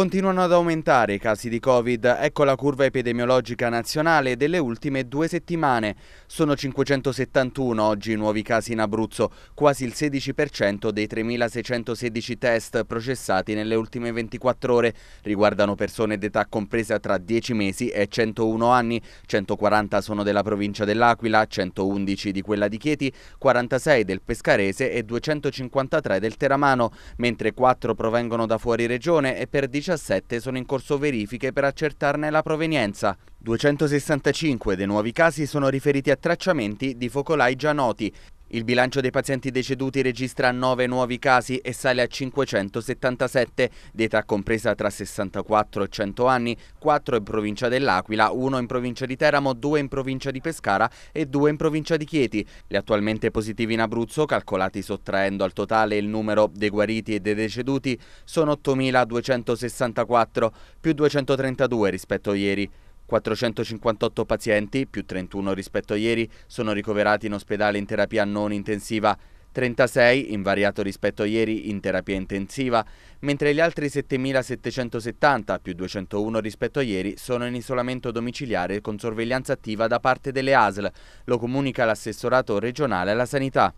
Continuano ad aumentare i casi di Covid, ecco la curva epidemiologica nazionale delle ultime due settimane. Sono 571 oggi nuovi casi in Abruzzo, quasi il 16% dei 3.616 test processati nelle ultime 24 ore. Riguardano persone d'età compresa tra 10 mesi e 101 anni, 140 sono della provincia dell'Aquila, 111 di quella di Chieti, 46 del Pescarese e 253 del Teramano, mentre 4 provengono da fuori regione e per 19 17 sono in corso verifiche per accertarne la provenienza. 265 dei nuovi casi sono riferiti a tracciamenti di focolai già noti, il bilancio dei pazienti deceduti registra 9 nuovi casi e sale a 577, d'età compresa tra 64 e 100 anni, 4 in provincia dell'Aquila, 1 in provincia di Teramo, 2 in provincia di Pescara e 2 in provincia di Chieti. Gli attualmente positivi in Abruzzo, calcolati sottraendo al totale il numero dei guariti e dei deceduti, sono 8.264, più 232 rispetto a ieri. 458 pazienti, più 31 rispetto a ieri, sono ricoverati in ospedale in terapia non intensiva, 36 invariato rispetto a ieri in terapia intensiva, mentre gli altri 7.770 più 201 rispetto a ieri sono in isolamento domiciliare con sorveglianza attiva da parte delle ASL, lo comunica l'assessorato regionale alla sanità.